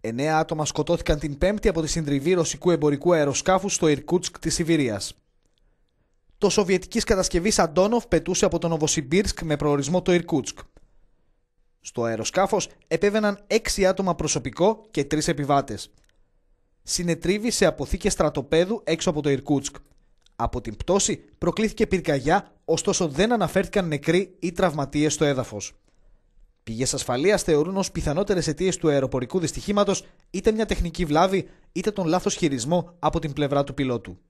Εννέα άτομα σκοτώθηκαν την Πέμπτη από τη συντριβή ρωσικού εμπορικού αεροσκάφου στο Ιρκούτσκ της Σιβηρίας. Το Σοβιετικής κατασκευής Αντόνοφ πετούσε από τον Νοβοσιμπίρσκ με προορισμό το Ιρκούτσκ. Στο αεροσκάφος επέβαιναν 6 άτομα προσωπικό και 3 επιβάτε. Συνετρίβη σε αποθήκε στρατοπέδου έξω από το Ιρκούτσκ. Από την πτώση προκλήθηκε πυρκαγιά, ωστόσο δεν αναφέρθηκαν νεκροί ή τραυματίες στο έδαφος. Πηγές ασφαλείας θεωρούν ως πιθανότερες αιτίες του αεροπορικού δυστυχήματος είτε μια τεχνική βλάβη είτε τον λάθος χειρισμό από την πλευρά του πιλότου.